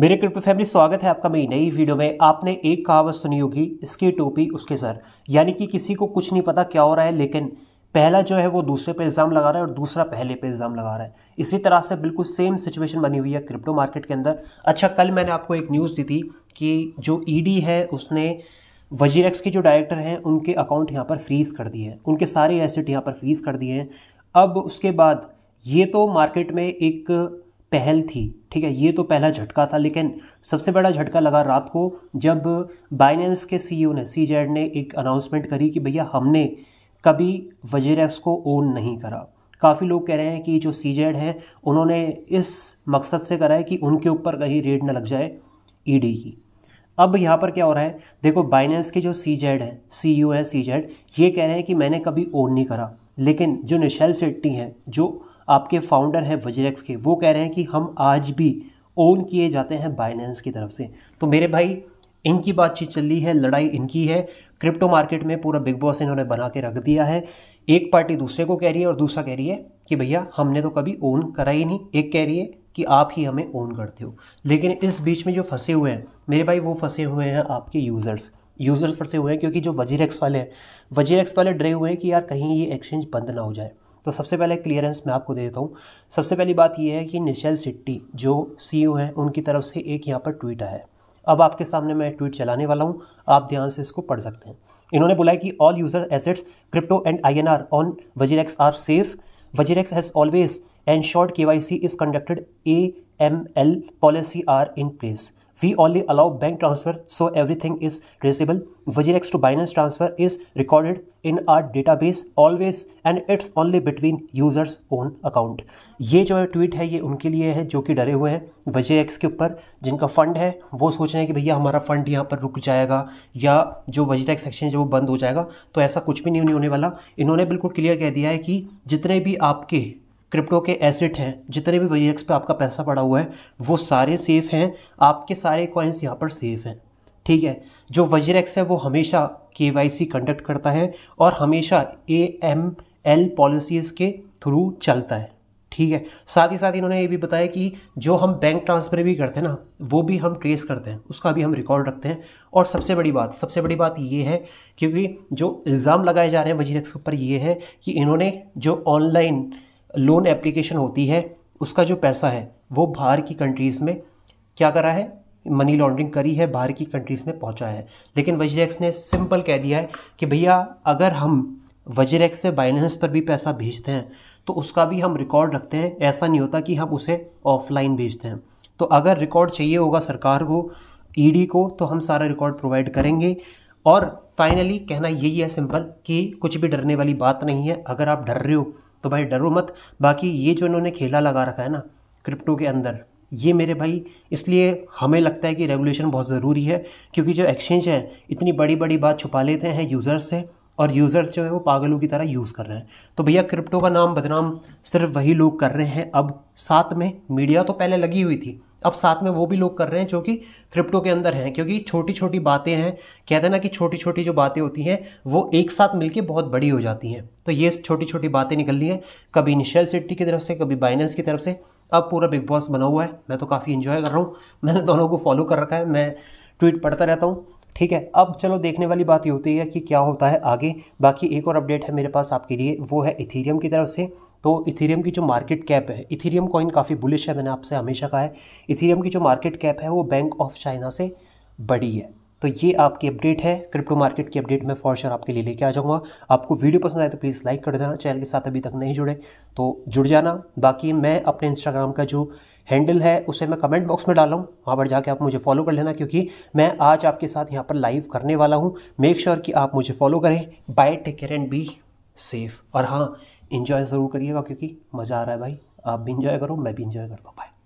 मेरे crypto family स्वागत है आपका मेरी नई वीडियो में आपने एक कहावत सुनी होगी इसके टोपी उसके सर यानी कि किसी को कुछ नहीं पता क्या हो रहा है लेकिन पहला जो है वो दूसरे पे इल्ज़ाम लगा रहा है और दूसरा पहले पे इल्ज़ाम लगा रहा है इसी तरह से बिल्कुल सेम सिचुएशन बनी हुई है क्रिप्टो मार्केट के अंदर अच्छा कल मैंने आपको एक न्यूज़ दी थी कि जो ईडी e है उसने एक्स के जो डायरेक्टर हैं उनके अकाउंट यहाँ पर फ्रीज़ कर दिए हैं उनके सारे एसेट यहाँ पर फ्रीज़ कर दिए हैं अब उसके बाद ये तो मार्केट में एक पहल थी ठीक है ये तो पहला झटका था लेकिन सबसे बड़ा झटका लगा रात को जब बाइनेंस के सीईओ e ने सी जेड ने एक अनाउंसमेंट करी कि भैया हमने कभी वजेरेक्स को ओन नहीं करा काफ़ी लोग कह रहे हैं कि जो सी जेड है उन्होंने इस मकसद से करा है कि उनके ऊपर कहीं रेड न लग जाए ईडी e की अब यहाँ पर क्या हो रहा है देखो बाइनेंस के जो सी जेड है सी यू है सी जेड ये कह रहे हैं कि मैंने कभी ओन नहीं करा लेकिन जो निशैल सेट्टी हैं जो आपके फाउंडर हैं वजरेक्स के वो कह रहे हैं कि हम आज भी ओन किए जाते हैं बाइनेंस की तरफ से तो मेरे भाई इनकी बातचीत चल रही है लड़ाई इनकी है क्रिप्टो मार्केट में पूरा बिग बॉस इन्होंने बना के रख दिया है एक पार्टी दूसरे को कह रही है और दूसरा कह रही है कि भैया हमने तो कभी ओन करा ही नहीं एक कह रही है कि आप ही हमें ओन करते हो लेकिन इस बीच में जो फंसे हुए हैं मेरे भाई वो फंसे हुए हैं आपके यूज़र्स यूज़र्स फंसे हुए हैं क्योंकि जो वजीरेक्स वाले हैं वजीरेक्स वाले डरे हुए हैं कि यार कहीं ये एक्सचेंज बंद ना हो जाए तो सबसे पहले क्लियरेंस मैं आपको दे देता हूँ सबसे पहली बात यह है कि निशेल सिट्टी जो सी e हैं उनकी तरफ से एक यहाँ पर ट्वीट आया है अब आपके सामने मैं ट्वीट चलाने वाला हूँ आप ध्यान से इसको पढ़ सकते हैं इन्होंने बोला है कि all user assets crypto and I N R on WazirX are safe WazirX has always sought K Y C is conducted A M L policy are in place we only allow bank transfer so everything is traceable WazirX to Binance transfer is recorded in our database always and it's only between users own account ये जो tweet है ये उनके लिए है जो कि डरे हुए हैं वजे एक्स के ऊपर जिनका फंड है वो सोच रहे हैं कि भैया हमारा फंड यहाँ पर रुक जाएगा या जो वजीरा टैक्स एक्सचेंज है वो बंद हो जाएगा तो ऐसा कुछ भी नहीं होने वाला इन्होंने बिल्कुल क्लियर कह दिया है कि जितने भी आपके क्रिप्टो के एसेट हैं जितने भी वीएक्स पे आपका पैसा पड़ा हुआ है वो सारे सेफ़ हैं आपके सारे कॉइन्स यहाँ पर सेफ़ हैं ठीक है जो वजीरक्स है वो हमेशा के वाई सी कंडक्ट करता है और हमेशा ए एम एल पॉलिसीज़ के थ्रू चलता है ठीक है साथ ही साथ इन्होंने ये भी बताया कि जो हम बैंक ट्रांसफ़र भी करते हैं ना वो भी हम ट्रेस करते हैं उसका भी हम रिकॉर्ड रखते हैं और सबसे बड़ी बात सबसे बड़ी बात ये है क्योंकि जो इल्ज़ाम लगाए जा रहे हैं वजीरक्स के ऊपर ये है कि इन्होंने जो ऑनलाइन लोन एप्लीकेशन होती है उसका जो पैसा है वो बाहर की कंट्रीज़ में क्या करा है मनी लॉन्ड्रिंग करी है बाहर की कंट्रीज़ में पहुंचा है लेकिन वजीरेक्स ने सिंपल कह दिया है कि भैया अगर हम वजीरेक्स से बाइनेंस पर भी पैसा भेजते हैं तो उसका भी हम रिकॉर्ड रखते हैं ऐसा नहीं होता कि हम उसे ऑफलाइन भेजते हैं तो अगर रिकॉर्ड चाहिए होगा सरकार को ई e को तो हम सारा रिकॉर्ड प्रोवाइड करेंगे और फाइनली कहना यही है सिंपल कि कुछ भी डरने वाली बात नहीं है अगर आप डर रहे हो तो भाई डरो मत बाकी ये जो इन्होंने खेला लगा रखा है ना क्रिप्टो के अंदर ये मेरे भाई इसलिए हमें लगता है कि रेगुलेशन बहुत ज़रूरी है क्योंकि जो एक्सचेंज हैं इतनी बड़ी बड़ी बात छुपा लेते हैं यूज़र्स से और यूज़र्स जो है वो पागलों की तरह यूज़ कर रहे हैं तो भैया क्रिप्टो का नाम बदनाम सिर्फ वही लोग कर रहे हैं अब साथ में मीडिया तो पहले लगी हुई थी अब साथ में वो भी लोग कर रहे हैं जो कि क्रिप्टो के अंदर हैं क्योंकि छोटी छोटी बातें हैं कहते हैं ना कि छोटी छोटी जो बातें होती हैं वो एक साथ मिलके बहुत बड़ी हो जाती हैं तो ये छोटी छोटी बातें निकल रही हैं कभी निशल सिट्टी की तरफ से कभी बाइनेंस की तरफ से अब पूरा बिग बॉस बना हुआ है मैं तो काफ़ी इन्जॉय कर रहा हूँ मैंने दोनों को फॉलो कर रखा है मैं ट्वीट पढ़ता रहता हूँ ठीक है अब चलो देखने वाली बात ये होती है कि क्या होता है आगे बाकी एक और अपडेट है मेरे पास आपके लिए वो है इथीरियम की तरफ से तो इथेरियम की जो मार्केट कैप है इथेरियम कॉइन काफ़ी बुलिश है मैंने आपसे हमेशा कहा है इथेरियम की जो मार्केट कैप है वो बैंक ऑफ चाइना से बड़ी है तो ये आपकी अपडेट है क्रिप्टो मार्केट की अपडेट मैं फॉर श्योर आपके लिए लेके आ जाऊँगा आपको वीडियो पसंद आए तो प्लीज़ लाइक कर देना चैनल के साथ अभी तक नहीं जुड़े तो जुड़ जाना बाकी मैं अपने इंस्टाग्राम का जो हैंडल है उसे मैं कमेंट बॉक्स में डाला हूँ वहाँ पर जाके आप मुझे फॉलो कर लेना क्योंकि मैं आज आपके साथ यहाँ पर लाइव करने वाला हूँ मेक श्योर कि आप मुझे फॉलो करें bye take care and be safe और हाँ इंजॉय ज़रूर करिएगा क्योंकि मज़ा आ रहा है भाई आप भी इंजॉय करो मैं भी इंजॉय करता हूँ भाई